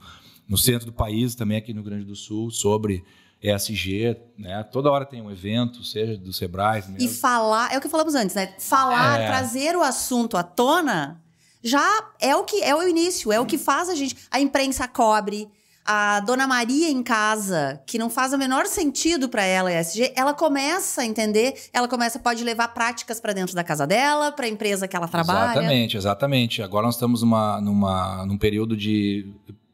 [SPEAKER 2] no, centro do país, também aqui no Rio Grande do Sul, sobre ESG, né? Toda hora tem um evento, seja do Sebrae. Mesmo. E
[SPEAKER 1] falar, é o que falamos antes, né? Falar, é. trazer o assunto à tona já é o que é o início, é o que faz a gente. A imprensa cobre, a Dona Maria em casa, que não faz o menor sentido para ela ESG, ela começa a entender, ela começa pode levar práticas para dentro da casa dela, para a empresa que ela trabalha. Exatamente,
[SPEAKER 2] exatamente. Agora nós estamos numa, numa, num período de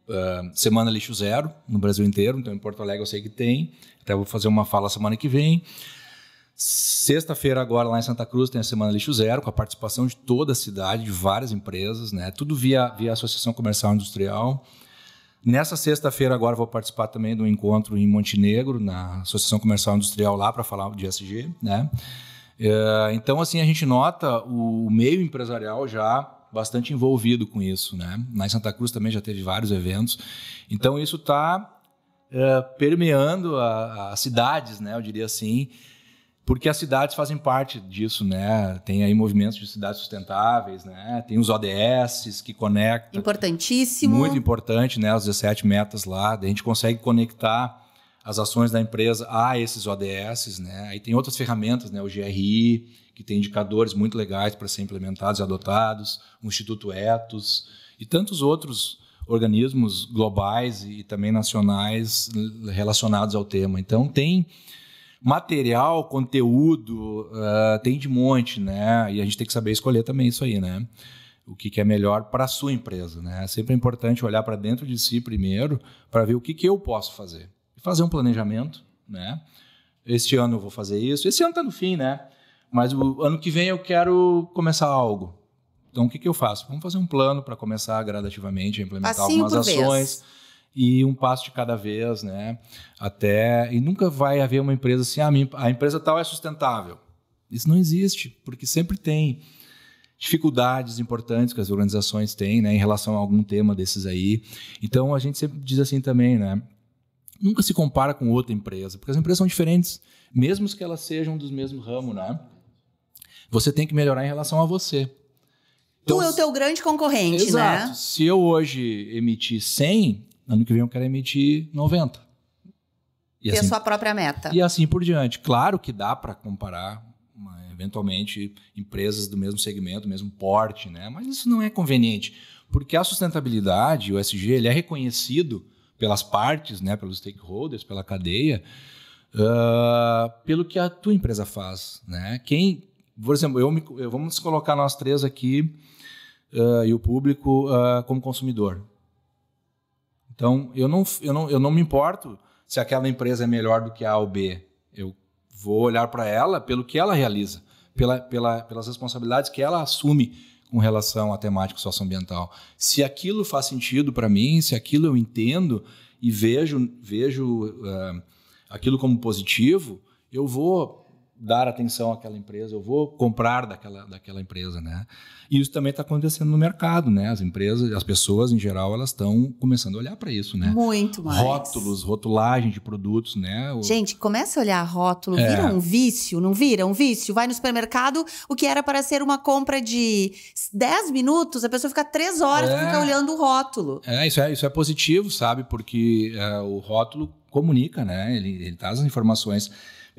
[SPEAKER 2] uh, semana lixo zero no Brasil inteiro, então em Porto Alegre eu sei que tem. Até vou fazer uma fala semana que vem. Sexta-feira agora lá em Santa Cruz tem a semana lixo zero com a participação de toda a cidade, de várias empresas, né? Tudo via via Associação Comercial Industrial. Nessa sexta-feira agora vou participar também de um encontro em Montenegro, na Associação Comercial Industrial lá, para falar de SG, né? É, então, assim, a gente nota o meio empresarial já bastante envolvido com isso, né? em Santa Cruz também já teve vários eventos. Então, isso está é, permeando as cidades, né? Eu diria assim, porque as cidades fazem parte disso, né? Tem aí movimentos de cidades sustentáveis, né? Tem os ODS que conectam. Importantíssimo. Muito importante, né? As 17 metas lá. A gente consegue conectar as ações da empresa a esses ODS, né? Aí tem outras ferramentas, né? O GRI, que tem indicadores muito legais para serem implementados e adotados, o Instituto Etos e tantos outros organismos globais e também nacionais relacionados ao tema. Então, tem material, conteúdo, uh, tem de monte, né? E a gente tem que saber escolher também isso aí, né? O que, que é melhor para a sua empresa, né? É sempre importante olhar para dentro de si primeiro para ver o que, que eu posso fazer. fazer um planejamento, né? Este ano eu vou fazer isso. Esse ano está no fim, né? Mas o ano que vem eu quero começar algo. Então, o que, que eu faço? Vamos fazer um plano para começar gradativamente a implementar assim algumas ações. Vez e um passo de cada vez, né? Até e nunca vai haver uma empresa assim, ah, a empresa tal é sustentável. Isso não existe, porque sempre tem dificuldades importantes que as organizações têm, né, em relação a algum tema desses aí. Então a gente sempre diz assim também, né? Nunca se compara com outra empresa, porque as empresas são diferentes, mesmo que elas sejam dos mesmos ramo, né? Você tem que melhorar em relação a você. Então, tu é o teu grande concorrente, exato. né? Se eu hoje emitir 100, Ano que vem eu quero emitir 90. E, e assim, a sua
[SPEAKER 1] própria meta. E
[SPEAKER 2] assim por diante. Claro que dá para comparar eventualmente empresas do mesmo segmento, mesmo porte, né? Mas isso não é conveniente, porque a sustentabilidade, o SG, ele é reconhecido pelas partes, né, pelos stakeholders, pela cadeia, uh, pelo que a tua empresa faz, né? Quem, por exemplo, eu me, eu, vamos colocar nós três aqui uh, e o público uh, como consumidor. Então, eu não, eu não, eu não me importo se aquela empresa é melhor do que a ou B. Eu vou olhar para ela pelo que ela realiza, pela, pela, pelas responsabilidades que ela assume com relação à temática socioambiental. Se aquilo faz sentido para mim, se aquilo eu entendo e vejo, vejo uh, aquilo como positivo, eu vou dar atenção àquela empresa, eu vou comprar daquela, daquela empresa, né? E isso também está acontecendo no mercado, né? As empresas, as pessoas em geral, elas estão começando a olhar para isso, né?
[SPEAKER 1] Muito mais. Rótulos,
[SPEAKER 2] rotulagem de produtos, né? O... Gente,
[SPEAKER 1] começa a olhar rótulo, é. vira um vício, não vira um vício? Vai no supermercado, o que era para ser uma compra de 10 minutos, a pessoa fica 3 horas é. fica olhando o rótulo.
[SPEAKER 2] É, isso é, isso é positivo, sabe? Porque é, o rótulo comunica, né? Ele, ele traz as informações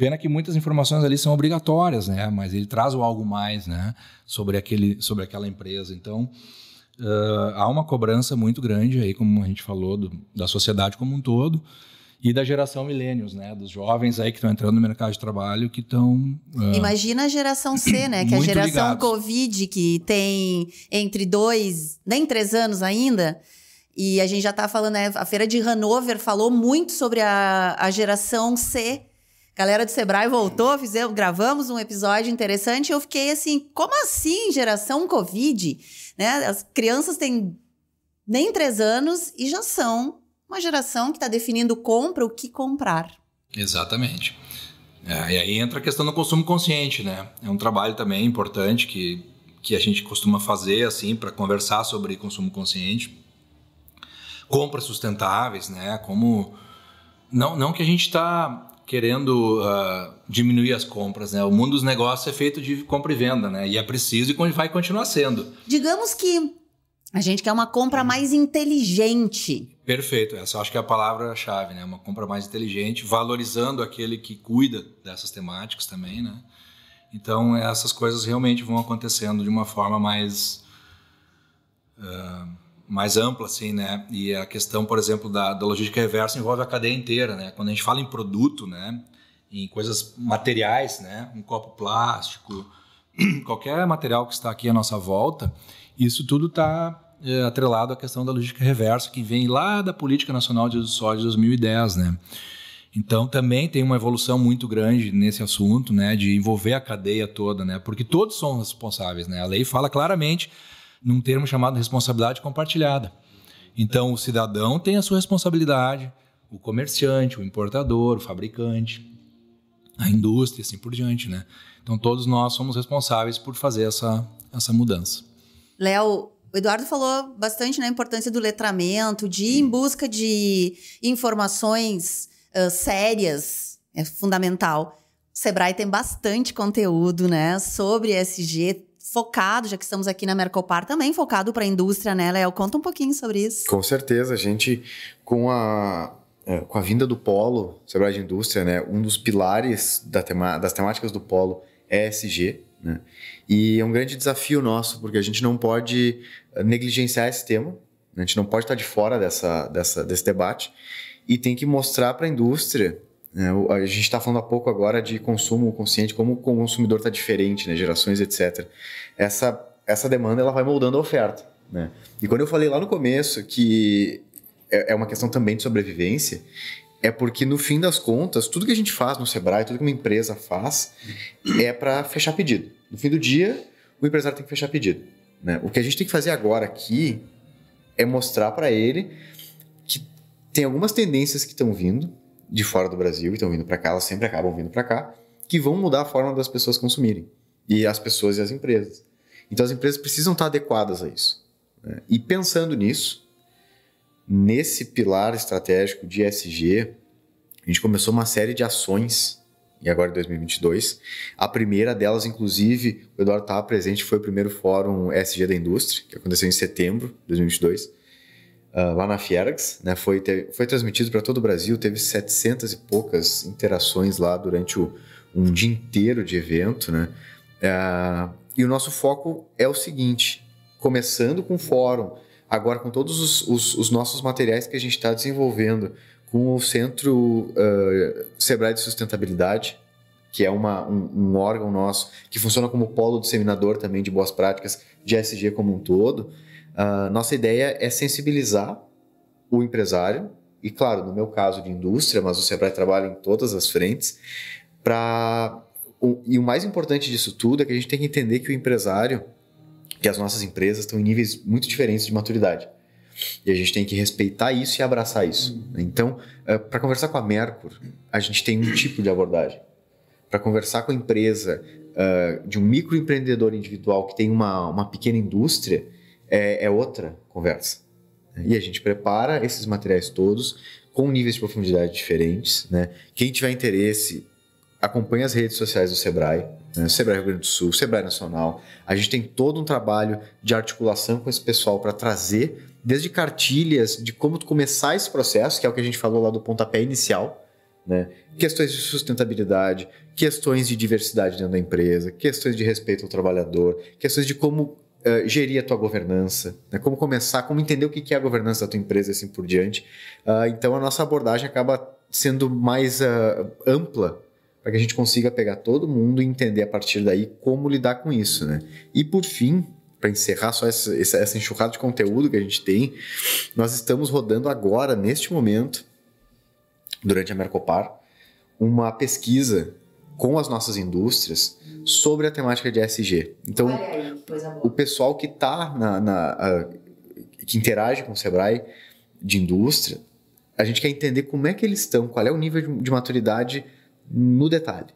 [SPEAKER 2] Pena que muitas informações ali são obrigatórias, né? Mas ele traz o algo mais, né? Sobre, aquele, sobre aquela empresa. Então, uh, há uma cobrança muito grande aí, como a gente falou, do, da sociedade como um todo e da geração milênios, né? Dos jovens aí que estão entrando no mercado de trabalho, que estão. Uh, ah,
[SPEAKER 1] Imagina a geração C, né? Que é a geração ligados. Covid, que tem entre dois, nem três anos ainda. E a gente já está falando, né? A feira de Hanover falou muito sobre a, a geração C galera do Sebrae voltou, fizemos, gravamos um episódio interessante e eu fiquei assim, como assim geração Covid? Né? As crianças têm nem três anos e já são uma geração que está definindo compra o que comprar.
[SPEAKER 2] Exatamente. É, e aí entra a questão do consumo consciente, né? É um trabalho também importante que, que a gente costuma fazer assim para conversar sobre consumo consciente, compras sustentáveis, né? Como não, não que a gente está querendo uh, diminuir as compras, né? O mundo dos negócios é feito de compra e venda, né? E é preciso e vai continuar sendo. Digamos
[SPEAKER 1] que a gente quer uma compra mais inteligente.
[SPEAKER 2] Perfeito, essa eu acho que é a palavra-chave, né? Uma compra mais inteligente, valorizando aquele que cuida dessas temáticas também, né? Então essas coisas realmente vão acontecendo de uma forma mais uh, mais ampla, assim, né? E a questão, por exemplo, da, da logística reversa envolve a cadeia inteira, né? Quando a gente fala em produto, né? Em coisas materiais, né? Um copo plástico, qualquer material que está aqui à nossa volta, isso tudo está é, atrelado à questão da logística reversa, que vem lá da Política Nacional de Sódio de 2010, né? Então também tem uma evolução muito grande nesse assunto, né, de envolver a cadeia toda, né? Porque todos são responsáveis, né? A lei fala claramente num termo chamado responsabilidade compartilhada. Então, o cidadão tem a sua responsabilidade, o comerciante, o importador, o fabricante, a indústria, assim por diante, né? Então, todos nós somos responsáveis por fazer essa, essa mudança.
[SPEAKER 1] Léo, o Eduardo falou bastante na né, importância do letramento, de ir em busca de informações uh, sérias, é fundamental. O Sebrae tem bastante conteúdo, né, sobre SG, focado, já que estamos aqui na Mercopar, também focado para a indústria, né, Léo? Conta um pouquinho sobre isso.
[SPEAKER 3] Com certeza, a gente, com a, é, com a vinda do Polo Sebrae de Indústria, né, um dos pilares da tema, das temáticas do Polo é ESG, né? E é um grande desafio nosso, porque a gente não pode eh, negligenciar esse tema, né? a gente não pode estar de fora dessa, dessa, desse debate e tem que mostrar para a indústria né, a gente está falando há pouco agora de consumo consciente, como o consumidor está diferente, né? gerações, etc. Essa, essa demanda ela vai moldando a oferta. Né? E quando eu falei lá no começo que é, é uma questão também de sobrevivência, é porque no fim das contas, tudo que a gente faz no Sebrae, tudo que uma empresa faz, é para fechar pedido. No fim do dia, o empresário tem que fechar pedido. Né? O que a gente tem que fazer agora aqui é mostrar para ele que tem algumas tendências que estão vindo de fora do Brasil e estão vindo para cá, elas sempre acabam vindo para cá, que vão mudar a forma das pessoas consumirem. E as pessoas e as empresas. Então as empresas precisam estar adequadas a isso. Né? E pensando nisso, nesse pilar estratégico de ESG, a gente começou uma série de ações, e agora em 2022. A primeira delas, inclusive, o Eduardo estava presente, foi o primeiro fórum ESG da indústria, que aconteceu em setembro de 2022. Ah, lá na Fiergs, né? Foi, foi transmitido para todo o Brasil, teve 700 e poucas interações lá durante o, um dia inteiro de evento, né? Uh, e o nosso foco é o seguinte, começando com o fórum, agora com todos os, os, os nossos materiais que a gente está desenvolvendo, com o Centro uh, Sebrae de Sustentabilidade, que é uma, um, um, órgão nosso que funciona como polo disseminador também de boas práticas de SG como um todo. Uh, nossa ideia é sensibilizar o empresário, e claro, no meu caso de indústria, mas o Sebrae trabalha em todas as frentes, para. E o mais importante disso tudo é que a gente tem que entender que o empresário, que as nossas empresas estão em níveis muito diferentes de maturidade. E a gente tem que respeitar isso e abraçar isso. Né? Então, eh, para conversar com a Mercur, a gente tem um tipo de abordagem. Para conversar com a empresa eh, de um microempreendedor individual que tem uma, uma pequena indústria, é, é outra conversa. Né? E a gente prepara esses materiais todos com níveis de profundidade diferentes. Né? Quem tiver interesse, acompanhe as redes sociais do Sebrae, né? Sebrae Rio Grande do Sul, Sebrae Nacional. A gente tem todo um trabalho de articulação com esse pessoal para trazer desde cartilhas de como começar esse processo, que é o que a gente falou lá do pontapé inicial, né? Questões de sustentabilidade, questões de diversidade dentro da empresa, questões de respeito ao trabalhador, questões de como eh, gerir a tua governança, né? como começar, como entender o que é a governança da tua empresa assim por diante. Uh, então a nossa abordagem acaba sendo mais uh, ampla para que a gente consiga pegar todo mundo e entender a partir daí como lidar com isso, né? E por fim, para encerrar só essa, essa, enxurrada de conteúdo que a gente tem, nós estamos rodando agora, neste momento, durante a Mercopar, uma pesquisa com as nossas indústrias sobre a temática de ESG. Então, aí, o pessoal que está na, na a, que interage com o Sebrae de indústria, a gente quer entender como é que eles estão, qual é o nível de, de maturidade no detalhe.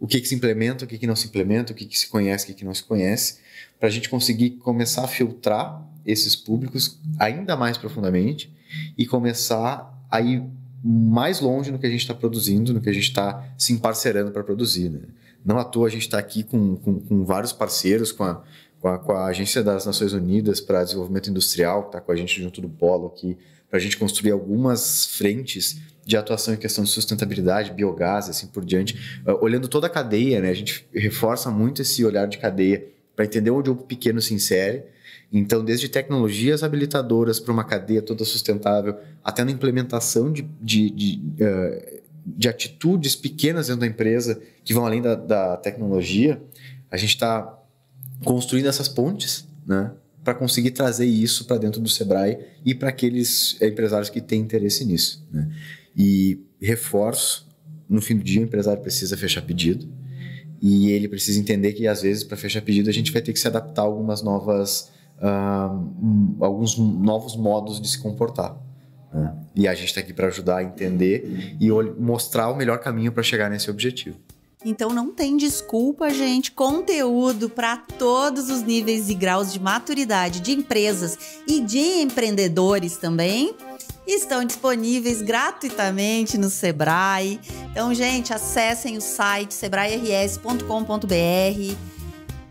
[SPEAKER 3] O que, que se implementa, o que, que não se implementa, o que, que se conhece, o que, que não se conhece, para a gente conseguir começar a filtrar esses públicos ainda mais profundamente e começar a ir mais longe no que a gente está produzindo, no que a gente está se emparcerando para produzir. Né? Não à toa a gente está aqui com, com, com, vários parceiros, com a, com a, com a Agência das Nações Unidas para Desenvolvimento Industrial, que está com a gente junto do Polo aqui, para a gente construir algumas frentes de atuação em questão de sustentabilidade, biogás, assim por diante, ah, olhando toda a cadeia, né? A gente reforça muito esse olhar de cadeia para entender onde o pequeno se insere, então, desde tecnologias habilitadoras para uma cadeia toda sustentável, até na implementação de, de, de, uh, de atitudes pequenas dentro da empresa que vão além da, da tecnologia, a gente está construindo essas pontes, né? para conseguir trazer isso para dentro do Sebrae e para aqueles eh, empresários que têm interesse nisso. Né? E reforço, no fim do dia o empresário precisa fechar pedido e ele precisa entender que às vezes para fechar pedido a gente vai ter que se adaptar a algumas novas alguns novos modos de se comportar. Né? E a gente está aqui para ajudar a entender e mostrar o melhor caminho para chegar nesse objetivo.
[SPEAKER 1] Então não tem desculpa, gente. Conteúdo para todos os níveis e graus de maturidade de empresas e de empreendedores também estão disponíveis gratuitamente no Sebrae. Então, gente, acessem o site sebrae-rs.com.br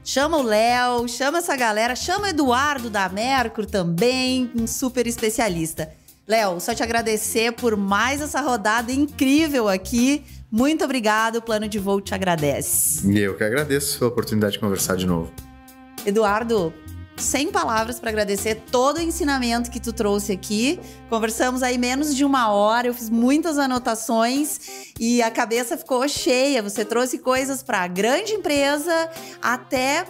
[SPEAKER 1] Chama o Léo, chama essa galera, chama o Eduardo da Mercur também, um super especialista. Léo, só te agradecer por mais essa rodada incrível aqui. Muito obrigado, o Plano de Voo te agradece.
[SPEAKER 3] eu que agradeço a oportunidade de conversar de novo.
[SPEAKER 1] Eduardo, sem palavras para agradecer todo o ensinamento que tu trouxe aqui. Conversamos aí menos de uma hora, eu fiz muitas anotações e a cabeça ficou cheia. Você trouxe coisas para grande empresa até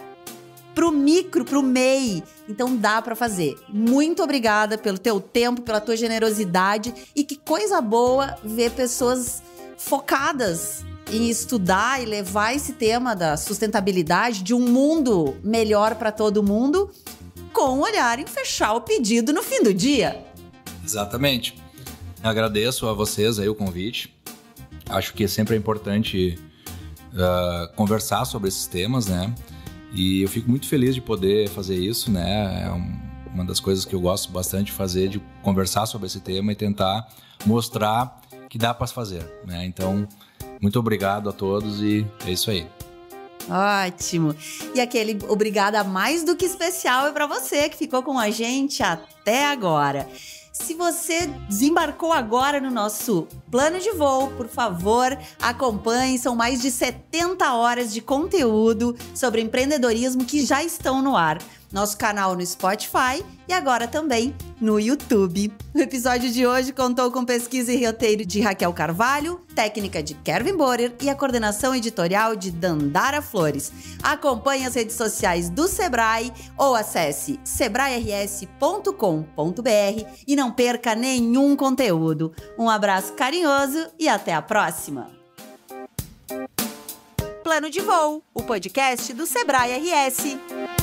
[SPEAKER 1] pro micro, pro MEI. Então dá para fazer. Muito obrigada pelo teu tempo, pela tua generosidade e que coisa boa ver pessoas focadas em estudar e levar esse tema da sustentabilidade de um mundo melhor para todo mundo, com um olhar em fechar o pedido no fim do dia.
[SPEAKER 2] Exatamente. Agradeço a vocês aí o convite. Acho que é sempre é importante uh, conversar sobre esses temas, né? E eu fico muito feliz de poder fazer isso, né? É um, uma das coisas que eu gosto bastante de fazer, de conversar sobre esse tema e tentar mostrar que dá para fazer, né? Então, muito obrigado a todos e é isso aí.
[SPEAKER 1] Ótimo. E aquele obrigada mais do que especial é para você que ficou com a gente até agora. Se você desembarcou agora no nosso plano de voo, por favor, acompanhe. São mais de 70 horas de conteúdo sobre empreendedorismo que já estão no ar nosso canal no Spotify e agora também no YouTube. O episódio de hoje contou com pesquisa e roteiro de Raquel Carvalho, técnica de Kevin Borer e a coordenação editorial de Dandara Flores. Acompanhe as redes sociais do Sebrae ou acesse sebrae-rs.com.br e não perca nenhum conteúdo. Um abraço carinhoso e até a próxima! Plano de Voo, o podcast do Sebrae RS.